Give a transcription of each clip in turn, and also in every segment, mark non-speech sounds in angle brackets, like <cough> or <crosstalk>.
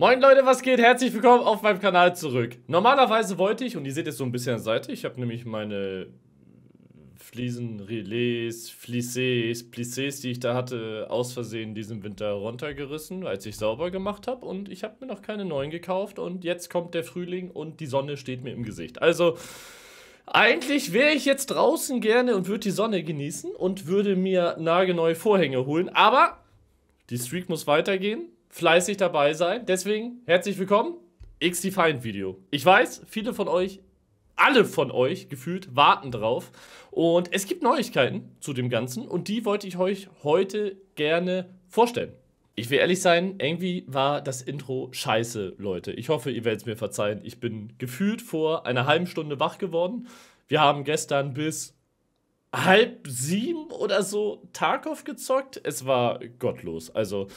Moin Leute, was geht? Herzlich willkommen auf meinem Kanal zurück. Normalerweise wollte ich, und ihr seht es so ein bisschen an der Seite, ich habe nämlich meine Fliesen, Relais, Flissés, Plissés, die ich da hatte, aus Versehen diesen Winter runtergerissen, als ich sauber gemacht habe und ich habe mir noch keine neuen gekauft und jetzt kommt der Frühling und die Sonne steht mir im Gesicht. Also, eigentlich wäre ich jetzt draußen gerne und würde die Sonne genießen und würde mir nagelneue Vorhänge holen, aber die Streak muss weitergehen fleißig dabei sein. Deswegen herzlich willkommen, X-Defined-Video. Ich weiß, viele von euch alle von euch gefühlt warten drauf. Und es gibt Neuigkeiten zu dem Ganzen und die wollte ich euch heute gerne vorstellen. Ich will ehrlich sein, irgendwie war das Intro scheiße, Leute. Ich hoffe, ihr werdet es mir verzeihen. Ich bin gefühlt vor einer halben Stunde wach geworden. Wir haben gestern bis halb sieben oder so Tarkov gezockt. Es war gottlos. Also,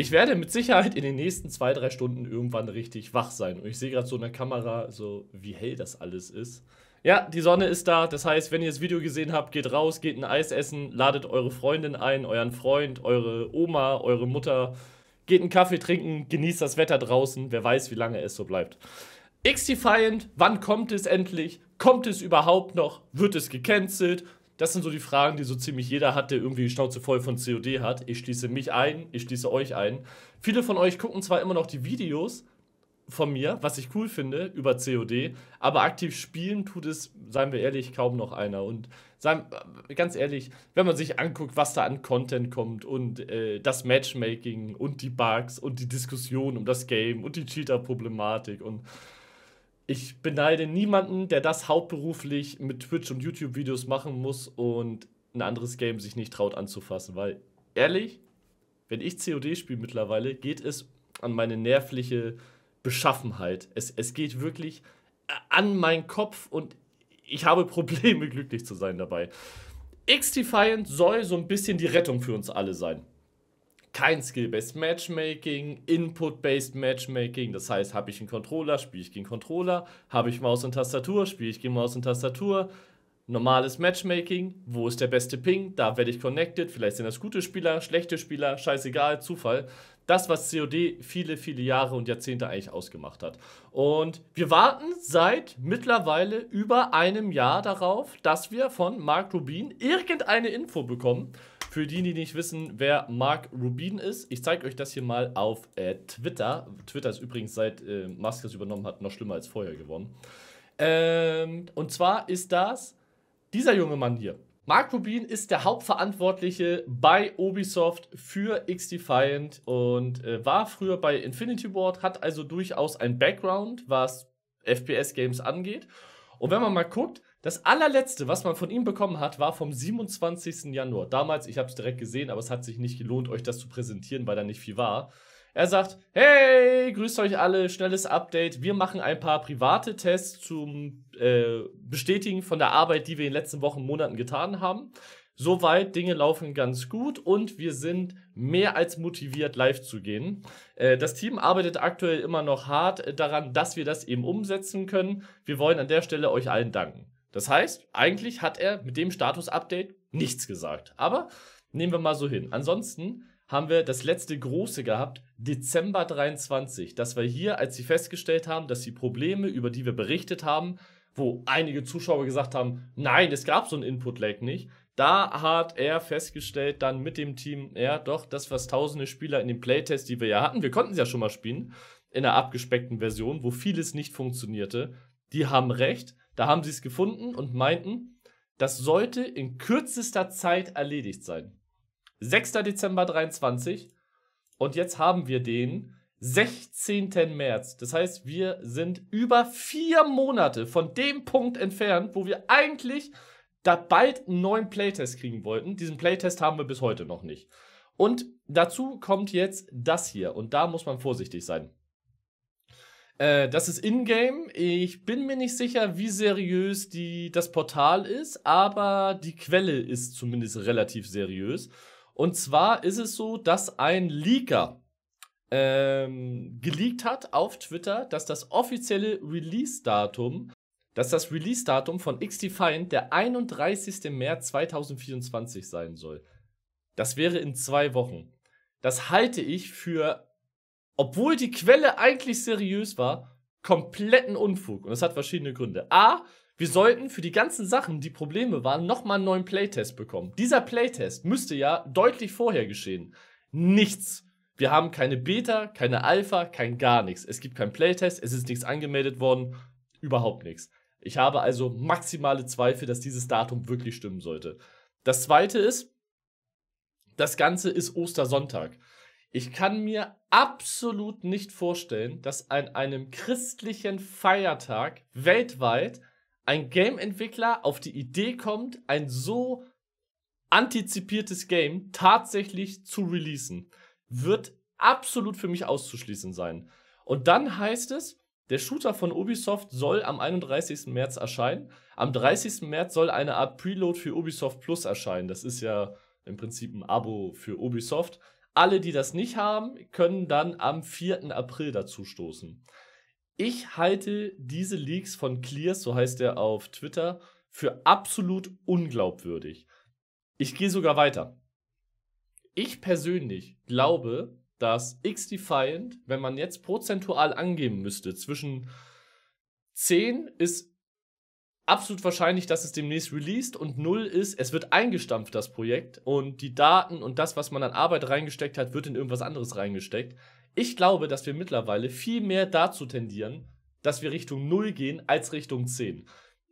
ich werde mit Sicherheit in den nächsten zwei, drei Stunden irgendwann richtig wach sein. Und ich sehe gerade so in der Kamera, so wie hell das alles ist. Ja, die Sonne ist da. Das heißt, wenn ihr das Video gesehen habt, geht raus, geht ein Eis essen, ladet eure Freundin ein, euren Freund, eure Oma, eure Mutter. Geht einen Kaffee trinken, genießt das Wetter draußen. Wer weiß, wie lange es so bleibt. X-Defiant, wann kommt es endlich? Kommt es überhaupt noch? Wird es gecancelt? Das sind so die Fragen, die so ziemlich jeder hat, der irgendwie die Schnauze voll von COD hat. Ich schließe mich ein, ich schließe euch ein. Viele von euch gucken zwar immer noch die Videos von mir, was ich cool finde, über COD, aber aktiv spielen tut es, seien wir ehrlich, kaum noch einer. Und seien, ganz ehrlich, wenn man sich anguckt, was da an Content kommt und äh, das Matchmaking und die Bugs und die Diskussion um das Game und die Cheater-Problematik und ich beneide niemanden, der das hauptberuflich mit Twitch und YouTube-Videos machen muss und ein anderes Game sich nicht traut anzufassen, weil ehrlich, wenn ich COD spiele mittlerweile, geht es an meine nervliche Beschaffenheit. Es, es geht wirklich äh, an meinen Kopf und ich habe Probleme, <laughs> glücklich zu sein dabei. X-Defiant soll so ein bisschen die Rettung für uns alle sein kein Skill-based Matchmaking, Input-based Matchmaking. Das heißt, habe ich einen Controller, spiele ich gegen Controller, habe ich Maus und Tastatur, spiele ich gegen Maus und Tastatur. Normales Matchmaking, wo ist der beste Ping, da werde ich connected, vielleicht sind das gute Spieler, schlechte Spieler, scheißegal, Zufall. Das, was COD viele, viele Jahre und Jahrzehnte eigentlich ausgemacht hat. Und wir warten seit mittlerweile über einem Jahr darauf, dass wir von Mark Rubin irgendeine Info bekommen für die, die nicht wissen, wer Mark Rubin ist, ich zeige euch das hier mal auf äh, Twitter. Twitter ist übrigens seit äh, Musk das übernommen hat noch schlimmer als vorher geworden. Ähm, und zwar ist das dieser junge Mann hier. Mark Rubin ist der Hauptverantwortliche bei Ubisoft für X-Defiant und äh, war früher bei Infinity Ward, hat also durchaus ein Background, was FPS-Games angeht. Und wenn man mal guckt, das allerletzte, was man von ihm bekommen hat, war vom 27. Januar. Damals, ich habe es direkt gesehen, aber es hat sich nicht gelohnt, euch das zu präsentieren, weil da nicht viel war. Er sagt, hey, grüßt euch alle, schnelles Update. Wir machen ein paar private Tests zum äh, Bestätigen von der Arbeit, die wir in den letzten Wochen, Monaten getan haben. Soweit, Dinge laufen ganz gut und wir sind mehr als motiviert, live zu gehen. Äh, das Team arbeitet aktuell immer noch hart daran, dass wir das eben umsetzen können. Wir wollen an der Stelle euch allen danken. Das heißt, eigentlich hat er mit dem Status-Update nichts gesagt. Aber nehmen wir mal so hin. Ansonsten haben wir das letzte große gehabt, Dezember 23, dass wir hier, als sie festgestellt haben, dass die Probleme, über die wir berichtet haben, wo einige Zuschauer gesagt haben, nein, es gab so ein Input-Lag nicht, da hat er festgestellt, dann mit dem Team, ja, doch, das, was tausende Spieler in dem Playtest, die wir ja hatten, wir konnten es ja schon mal spielen, in einer abgespeckten Version, wo vieles nicht funktionierte, die haben recht, da haben sie es gefunden und meinten, das sollte in kürzester Zeit erledigt sein. 6. Dezember 23 und jetzt haben wir den 16. März. Das heißt, wir sind über vier Monate von dem Punkt entfernt, wo wir eigentlich da bald einen neuen Playtest kriegen wollten. Diesen Playtest haben wir bis heute noch nicht. Und dazu kommt jetzt das hier. Und da muss man vorsichtig sein. Äh, das ist Ingame. Ich bin mir nicht sicher, wie seriös die, das Portal ist, aber die Quelle ist zumindest relativ seriös. Und zwar ist es so, dass ein Leaker ähm, geleakt hat auf Twitter, dass das offizielle Release-Datum, dass das Release-Datum von XDefiant der 31. März 2024 sein soll. Das wäre in zwei Wochen. Das halte ich für obwohl die Quelle eigentlich seriös war, kompletten Unfug. Und das hat verschiedene Gründe. A, wir sollten für die ganzen Sachen, die Probleme waren, nochmal einen neuen Playtest bekommen. Dieser Playtest müsste ja deutlich vorher geschehen. Nichts. Wir haben keine Beta, keine Alpha, kein gar nichts. Es gibt keinen Playtest, es ist nichts angemeldet worden, überhaupt nichts. Ich habe also maximale Zweifel, dass dieses Datum wirklich stimmen sollte. Das zweite ist, das Ganze ist Ostersonntag. Ich kann mir absolut nicht vorstellen, dass an einem christlichen Feiertag weltweit ein Game-Entwickler auf die Idee kommt, ein so antizipiertes Game tatsächlich zu releasen. Wird absolut für mich auszuschließen sein. Und dann heißt es, der Shooter von Ubisoft soll am 31. März erscheinen. Am 30. März soll eine Art Preload für Ubisoft Plus erscheinen. Das ist ja im Prinzip ein Abo für Ubisoft. Alle, die das nicht haben, können dann am 4. April dazu stoßen. Ich halte diese Leaks von Clears, so heißt er auf Twitter, für absolut unglaubwürdig. Ich gehe sogar weiter. Ich persönlich glaube, dass X-Defiant, wenn man jetzt prozentual angeben müsste, zwischen 10 ist absolut wahrscheinlich, dass es demnächst released und null ist, es wird eingestampft, das Projekt. Und die Daten und das, was man an Arbeit reingesteckt hat, wird in irgendwas anderes reingesteckt. Ich glaube, dass wir mittlerweile viel mehr dazu tendieren, dass wir Richtung 0 gehen als Richtung 10.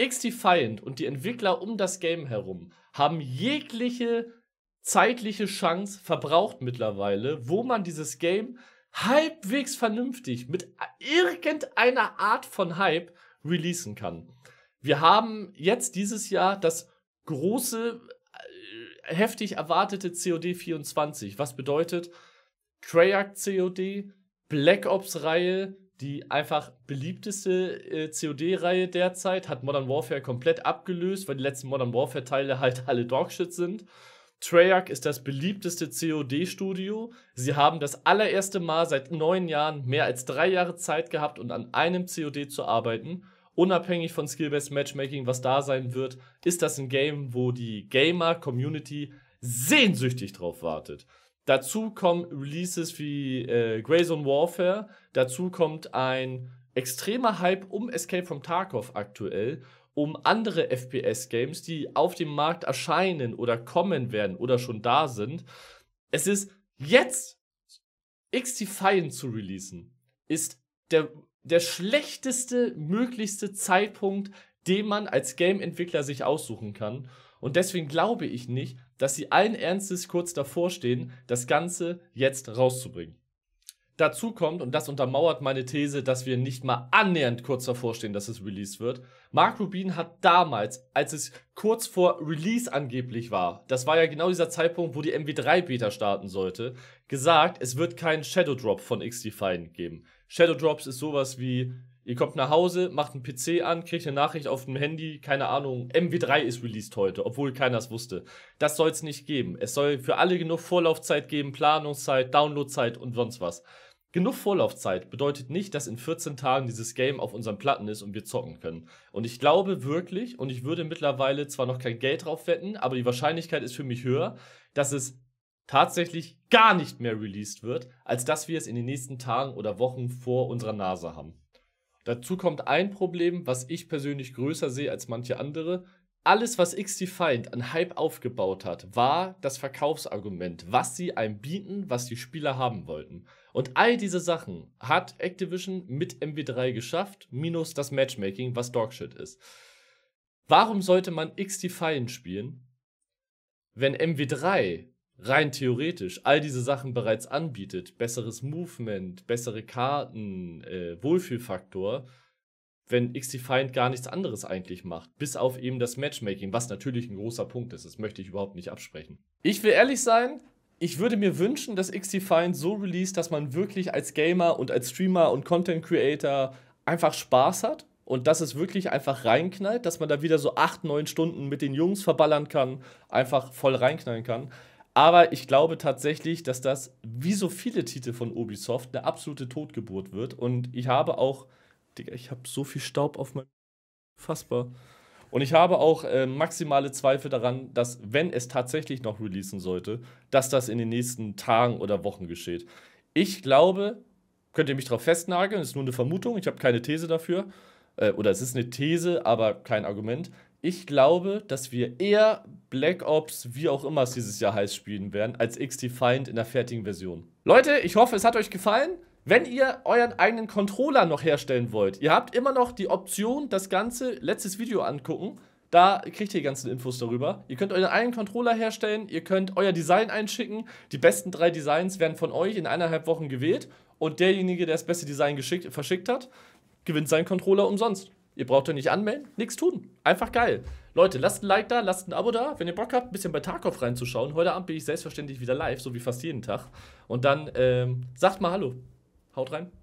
XDefiant und die Entwickler um das Game herum haben jegliche zeitliche Chance verbraucht mittlerweile, wo man dieses Game halbwegs vernünftig mit irgendeiner Art von Hype releasen kann. Wir haben jetzt dieses Jahr das große, äh, heftig erwartete COD 24, was bedeutet Treyarch COD, Black Ops Reihe, die einfach beliebteste äh, COD-Reihe derzeit, hat Modern Warfare komplett abgelöst, weil die letzten Modern Warfare-Teile <laughs> halt alle Dogshit sind. Treyarch ist das beliebteste COD-Studio. Sie haben das allererste Mal seit neun Jahren mehr als drei Jahre Zeit gehabt, um an einem COD zu arbeiten unabhängig von Skill-Based Matchmaking, was da sein wird, ist das ein Game, wo die Gamer-Community sehnsüchtig drauf wartet. Dazu kommen Releases wie äh, Grayzone Warfare, dazu kommt ein extremer Hype um Escape from Tarkov aktuell, um andere FPS-Games, die auf dem Markt erscheinen oder kommen werden oder schon da sind. Es ist jetzt X Defiant zu releasen, ist der der schlechteste möglichste Zeitpunkt, den man als Game-Entwickler sich aussuchen kann. Und deswegen glaube ich nicht, dass sie allen Ernstes kurz davor stehen, das Ganze jetzt rauszubringen. Dazu kommt, und das untermauert meine These, dass wir nicht mal annähernd kurz davor stehen, dass es released wird. Mark Rubin hat damals, als es kurz vor Release angeblich war, das war ja genau dieser Zeitpunkt, wo die MW3-Beta starten sollte, gesagt, es wird keinen Shadow Drop von x geben. Shadow Drops ist sowas wie, ihr kommt nach Hause, macht einen PC an, kriegt eine Nachricht auf dem Handy, keine Ahnung, MW3 ist released heute, obwohl keiner es wusste. Das soll es nicht geben. Es soll für alle genug Vorlaufzeit geben, Planungszeit, Downloadzeit und sonst was. Genug Vorlaufzeit bedeutet nicht, dass in 14 Tagen dieses Game auf unseren Platten ist und wir zocken können. Und ich glaube wirklich, und ich würde mittlerweile zwar noch kein Geld drauf wetten, aber die Wahrscheinlichkeit ist für mich höher, dass es tatsächlich gar nicht mehr released wird, als dass wir es in den nächsten Tagen oder Wochen vor unserer Nase haben. Dazu kommt ein Problem, was ich persönlich größer sehe als manche andere. Alles, was XDefiant an Hype aufgebaut hat, war das Verkaufsargument, was sie einem bieten, was die Spieler haben wollten. Und all diese Sachen hat Activision mit MW3 geschafft, minus das Matchmaking, was Dogshit ist. Warum sollte man XDefiant spielen, wenn MW3 rein theoretisch all diese Sachen bereits anbietet, besseres Movement, bessere Karten, äh, Wohlfühlfaktor, wenn XDefiant gar nichts anderes eigentlich macht, bis auf eben das Matchmaking, was natürlich ein großer Punkt ist, das möchte ich überhaupt nicht absprechen. Ich will ehrlich sein, ich würde mir wünschen, dass XDefiant so released, dass man wirklich als Gamer und als Streamer und Content Creator einfach Spaß hat und dass es wirklich einfach reinknallt, dass man da wieder so acht, neun Stunden mit den Jungs verballern kann, einfach voll reinknallen kann. Aber ich glaube tatsächlich, dass das, wie so viele Titel von Ubisoft, eine absolute Totgeburt wird. Und ich habe auch, Digga, ich habe so viel Staub auf meinem. Fassbar. Und ich habe auch äh, maximale Zweifel daran, dass, wenn es tatsächlich noch releasen sollte, dass das in den nächsten Tagen oder Wochen geschieht. Ich glaube, könnt ihr mich darauf festnageln, ist nur eine Vermutung, ich habe keine These dafür. Äh, oder es ist eine These, aber kein Argument ich glaube, dass wir eher Black Ops, wie auch immer es dieses Jahr heißt, spielen werden, als XT Find in der fertigen Version. Leute, ich hoffe, es hat euch gefallen. Wenn ihr euren eigenen Controller noch herstellen wollt, ihr habt immer noch die Option, das ganze letztes Video angucken. Da kriegt ihr die ganzen Infos darüber. Ihr könnt euren eigenen Controller herstellen, ihr könnt euer Design einschicken. Die besten drei Designs werden von euch in eineinhalb Wochen gewählt. Und derjenige, der das beste Design geschickt, verschickt hat, gewinnt seinen Controller umsonst. Ihr braucht euch nicht anmelden, nichts tun. Einfach geil. Leute, lasst ein Like da, lasst ein Abo da. Wenn ihr Bock habt, ein bisschen bei Tarkov reinzuschauen. Heute Abend bin ich selbstverständlich wieder live, so wie fast jeden Tag. Und dann ähm, sagt mal Hallo. Haut rein.